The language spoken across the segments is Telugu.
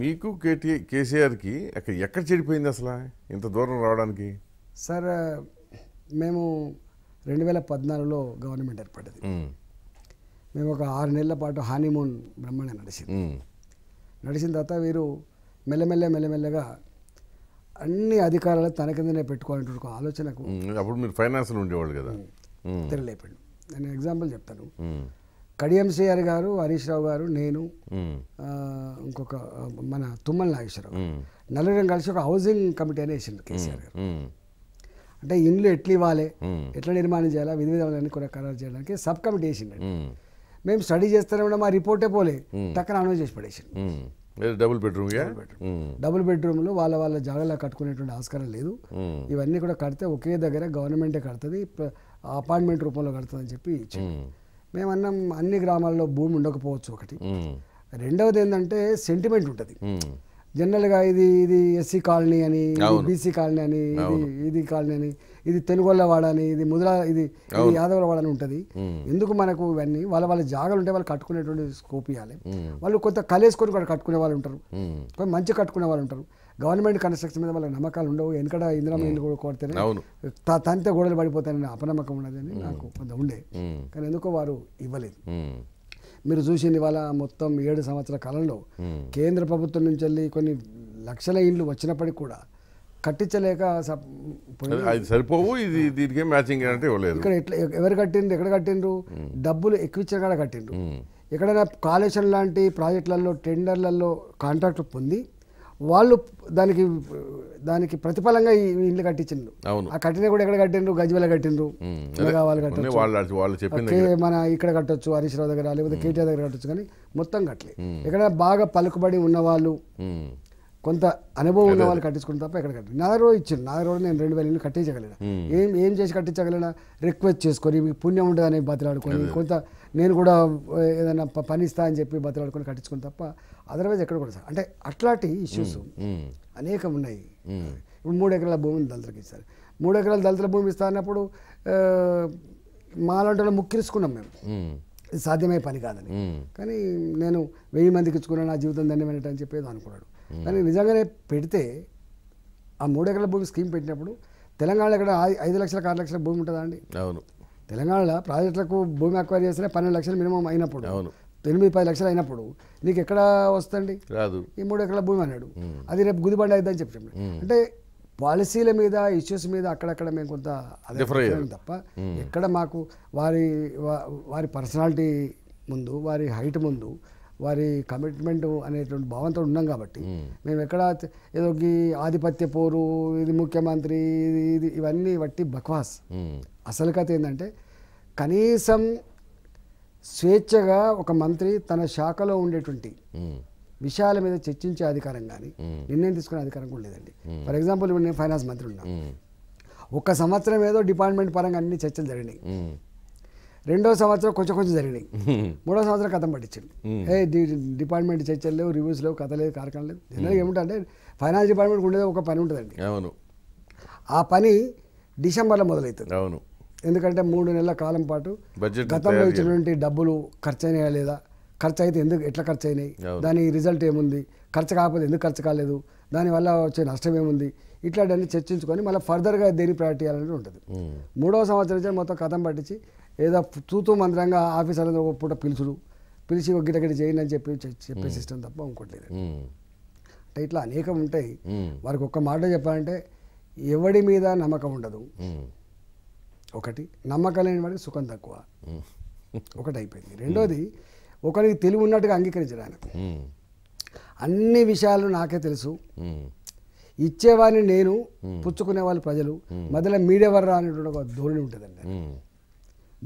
మీకు కేటీ కేసీఆర్కి అక్కడ ఎక్కడ చెడిపోయింది అసలు ఇంత దూరం రావడానికి సార్ మేము రెండు వేల పద్నాలుగులో గవర్నమెంట్ ఏర్పడ్డది మేము ఒక ఆరు నెలల పాటు హానీమూన్ బ్రహ్మాండం నడిచింది నడిచిన తర్వాత వీరు మెల్లమెల్ల మెల్లమెల్లగా అన్ని అధికారాలు తన కిందనే పెట్టుకోవాలంటే ఒక ఆలోచనకు అప్పుడు మీరు ఫైనాన్స్లో ఉండేవాళ్ళు కదా తిరగలేపాడు నేను ఎగ్జాంపుల్ చెప్తాను కడియంసీఆర్ గారు హరీష్ రావు గారు నేను ఇంకొక మన తుమ్మల నాగేశ్వరరావు నలుగురం కలిసి ఒక హౌసింగ్ కమిటీ అని వేసిండ్రు కేసీఆర్ గారు అంటే ఇండ్లు ఎట్లు ఇవ్వాలి ఎట్లా నిర్మాణం చేయాలి విధి విధాలని కూడా ఖరారు చేయడానికి సబ్ కమిటీ వేసిండు మేము స్టడీ చేస్తానే మా రిపోర్టే పోలే టక్కన అనౌన్స్ చేసి పడేసిండు డబుల్ బెడ్రూమ్ డబుల్ బెడ్రూమ్లు వాళ్ళ వాళ్ళ జాగాలో కట్టుకునేటువంటి ఆస్కారం లేదు ఇవన్నీ కూడా కడితే ఒకే దగ్గర గవర్నమెంటే కడుతుంది అపార్ట్మెంట్ రూపంలో కడుతుంది అని చెప్పి మేమన్నాం అన్ని గ్రామాల్లో భూమి ఉండకపోవచ్చు ఒకటి రెండవది ఏంటంటే సెంటిమెంట్ ఉంటుంది జనరల్గా ఇది ఇది ఎస్సీ కాలనీ అని బీసీ కాలనీ అని ఇది ఇది కాలనీ అని ఇది తెలుగుల వాడని ఇది ముదల ఇది ఇది యాదవుల వాడని ఉంటుంది ఎందుకు మనకు ఇవన్నీ వాళ్ళ వాళ్ళ జాగాలు ఉంటే వాళ్ళు కట్టుకునేటువంటి స్కోప్ ఇవ్వాలి వాళ్ళు కొంత కలేసుకొని కూడా కట్టుకునే వాళ్ళు ఉంటారు కొంత మంచి కట్టుకునే వాళ్ళు ఉంటారు గవర్నమెంట్ కన్స్ట్రక్షన్ మీద వాళ్ళ నమ్మకాలు ఉండవు వెనకడ ఇంద్రమైన కూడా కొడితేనే తంతే గోడలు పడిపోతానని అపనమ్మకం ఉన్నదని నాకు కొంత ఉండే కానీ ఎందుకో వారు ఇవ్వలేదు మీరు చూసింది ఇవాళ మొత్తం ఏడు సంవత్సరాల కాలంలో కేంద్ర ప్రభుత్వం నుంచి వెళ్ళి కొన్ని లక్షల ఇండ్లు వచ్చినప్పటికీ కూడా కట్టించలేక సరిపోవు ఇది దీనికి మ్యాచింగ్ ఇవ్వలేదు ఇక్కడ ఎట్లా ఎవరు కట్టిండ్రు ఎక్కడ కట్టిండ్రు డబ్బులు ఎక్కువ ఇచ్చిన కాడ కట్టిండ్రు ఎక్కడైనా కాలేషన్ లాంటి ప్రాజెక్టులలో టెండర్లలో కాంట్రాక్ట్ పొంది వాళ్ళు దానికి దానికి ప్రతిఫలంగా ఈ ఇల్లు కట్టించిండ్రు ఆ కట్టిన కూడా ఎక్కడ కట్టిండ్రు గజ్వెల కట్టిండ్రు వాళ్ళు కట్టచ్చు మన ఇక్కడ కట్టొచ్చు హరీష్ రావు దగ్గర లేకపోతే కేటీఆర్ దగ్గర కట్టొచ్చు కానీ మొత్తం కట్టలేదు ఎక్కడ బాగా పలుకుబడి ఉన్నవాళ్ళు కొంత అనుభవం ఉన్న వాళ్ళు కట్టించుకుని తప్ప ఎక్కడ కట్టి నా రోజు ఇచ్చింది నా రోజు నేను రెండు వేలు కట్టించగలిగిన ఏం ఏం చేసి కట్టించగలను రిక్వెస్ట్ చేసుకొని మీకు పుణ్యం ఉంటుందని బతిలాడుకొని కొంత నేను కూడా ఏదైనా పని ఇస్తా అని చెప్పి బతిలాడుకొని కట్టించుకుని తప్ప అదర్వైజ్ ఎక్కడ కూడా సార్ అంటే అట్లాంటి ఇష్యూస్ అనేకం ఉన్నాయి ఇప్పుడు మూడు ఎకరాల భూమిని దళితులకు ఇస్తారు మూడు ఎకరాల దళితుల భూమి ఇస్తా అన్నప్పుడు మాలంటలో ముక్కిరిసుకున్నాం మేము సాధ్యమయ్యే పని కాదని కానీ నేను వెయ్యి మందికి ఇచ్చుకున్నాను నా జీవితం ధన్యమైనట్టు అని చెప్పేది అనుకున్నాడు Hmm. దానికి నిజంగానే పెడితే ఆ మూడు ఎకరాల భూమి స్కీమ్ పెట్టినప్పుడు తెలంగాణలో ఇక్కడ ఐదు లక్షలకు ఆరు లక్షల భూమి ఉంటుందా అండి అవును తెలంగాణలో ప్రాజెక్టులకు భూమి అక్వైర్ చేస్తే పన్నెండు లక్షలు మినిమం అయినప్పుడు అవును ఎనిమిది పది లక్షలు అయినప్పుడు నీకు ఎక్కడ వస్తుంది రాదు ఈ మూడు ఎకరాల భూమి అన్నాడు hmm. అది రేపు గుదిబండి అని చెప్పాడు hmm. అంటే పాలసీల మీద ఇష్యూస్ మీద అక్కడక్కడ మేము కొంత తప్ప ఎక్కడ మాకు వారి వారి పర్సనాలిటీ ముందు వారి హైట్ ముందు వారి కమిట్మెంట్ అనేటువంటి భావంతో ఉన్నాం కాబట్టి మేము ఎక్కడ ఏదో ఆధిపత్య పోరు ఇది ముఖ్యమంత్రి ఇది ఇది ఇవన్నీ బట్టి బక్వాస్ అసలు కథ ఏంటంటే కనీసం స్వేచ్ఛగా ఒక మంత్రి తన శాఖలో ఉండేటువంటి విషయాల మీద చర్చించే అధికారం కానీ నిర్ణయం తీసుకునే అధికారం కూడా లేదండి ఫర్ ఎగ్జాంపుల్ ఇప్పుడు నేను ఫైనాన్స్ మంత్రి ఉన్నాను ఒక సంవత్సరం ఏదో డిపార్ట్మెంట్ పరంగా అన్ని చర్చలు జరిగినాయి రెండో సంవత్సరం కొంచెం కొంచెం జరిగినాయి మూడో సంవత్సరం కథం పట్టించండి ఏ డిపార్ట్మెంట్ చర్చలు లేవు రివ్యూస్ లేవు కథ లేదు కార్యక్రమం లేదు జనరల్గా ఏమిటంటే ఫైనాన్స్ డిపార్ట్మెంట్ ఉండేది ఒక పని ఉంటుందండి అవును ఆ పని డిసెంబర్లో మొదలవుతుంది అవును ఎందుకంటే మూడు నెలల కాలం పాటు గతంలో ఇచ్చినటువంటి డబ్బులు ఖర్చు అయినాయా లేదా ఖర్చు అయితే ఎందుకు ఎట్లా ఖర్చు అయినాయి దాని రిజల్ట్ ఏముంది ఖర్చు కాకపోతే ఎందుకు ఖర్చు కాలేదు దానివల్ల వచ్చే నష్టం ఏముంది ఇట్లాంటివన్నీ చర్చించుకొని మళ్ళీ ఫర్దర్గా దేని ప్రయారిటీ అనేది ఉంటుంది మూడవ సంవత్సరం మొత్తం కథం పట్టించి ఏదో చూతూ మంత్రంగా ఆఫీసర్ల ఒక పూట పిలుచుడు పిలిచి ఒక గిటగిట చేయండి అని చెప్పి చెప్పే సిస్టమ్ తప్ప ఇంకోటి లేదు అంటే ఇట్లా అనేకం ఉంటాయి వారికి ఒక్క మాట చెప్పాలంటే ఎవడి మీద నమ్మకం ఉండదు ఒకటి నమ్మకం లేని వాడికి సుఖం తక్కువ ఒకటి అయిపోయింది రెండోది ఒకరికి తెలివి ఉన్నట్టుగా అంగీకరించడానికి అన్ని విషయాలు నాకే తెలుసు ఇచ్చేవాడిని నేను పుచ్చుకునే వాళ్ళు ప్రజలు మధ్యలో మీడియా వర్రా అనేటువంటి ఒక ధోరణి ఉంటుందండి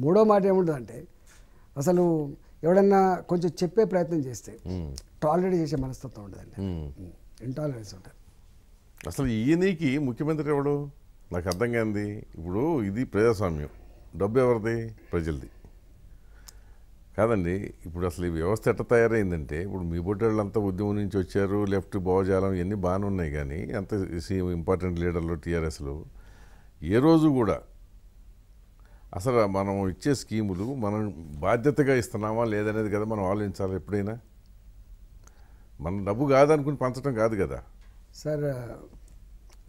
మూడో మాట ఏముంటుందంటే అసలు ఎవడన్నా కొంచెం చెప్పే ప్రయత్నం చేస్తే టాలరేట్ చేసే మనస్తత్వం ఉండదండి ఇంటాలరెన్స్ ఉంటుంది అసలు ఈయనకి ముఖ్యమంత్రి ఎవడు నాకు అర్థం కాంది ఇప్పుడు ఇది ప్రజాస్వామ్యం డబ్బు ఎవరిది ప్రజలది కాదండి ఇప్పుడు అసలు ఈ వ్యవస్థ ఎట్ట తయారైందంటే ఇప్పుడు మీ బొట్టేళ్ళంతా ఉద్యమం నుంచి వచ్చారు లెఫ్ట్ భావజాలం ఇవన్నీ బాగానే ఉన్నాయి కానీ అంత ఇంపార్టెంట్ లీడర్లు టీఆర్ఎస్లు ఏ రోజు కూడా అసలు మనం ఇచ్చే స్కీములు మనం బాధ్యతగా ఇస్తున్నామా లేదనేది కదా మనం ఆలోచించాలి ఎప్పుడైనా మనం డబ్బు కాదనుకుని పంచడం కాదు కదా సార్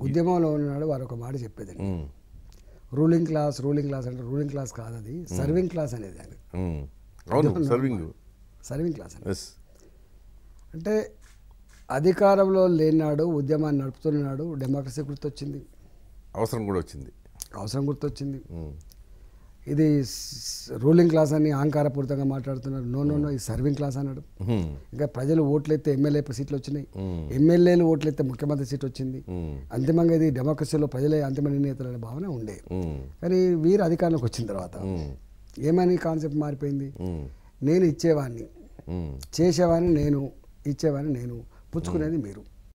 ఉద్యమంలో ఉన్నాడు వారు ఒక మాట చెప్పేది రూలింగ్ క్లాస్ రూలింగ్ క్లాస్ అంటే రూలింగ్ క్లాస్ కాదు అది సర్వింగ్ క్లాస్ అనేది అది అవును సర్వింగ్ సర్వింగ్ క్లాస్ అంటే అధికారంలో లేనాడు ఉద్యమాన్ని నడుపుతున్నాడు డెమోక్రసీ గుర్తొచ్చింది అవసరం కూడా వచ్చింది అవసరం గుర్తొచ్చింది ఇది రూలింగ్ క్లాస్ అని అహంకారపూరితంగా మాట్లాడుతున్నారు నో నో నో ఇది సర్వింగ్ క్లాస్ అన్నాడు hmm. ఇంకా ప్రజలు ఓట్లు ఎత్తే ఎమ్మెల్యే సీట్లు వచ్చినాయి hmm. ఎమ్మెల్యేలు ఓట్లు ముఖ్యమంత్రి సీట్ వచ్చింది hmm. అంతిమంగా ఇది డెమోక్రసీలో ప్రజలే అంతిమ నిర్ణేతలు అనే భావన ఉండే కానీ వీరు అధికారంలోకి వచ్చిన తర్వాత ఏమని కాన్సెప్ట్ మారిపోయింది నేను ఇచ్చేవాడిని చేసేవాడిని నేను ఇచ్చేవాడిని నేను పుచ్చుకునేది మీరు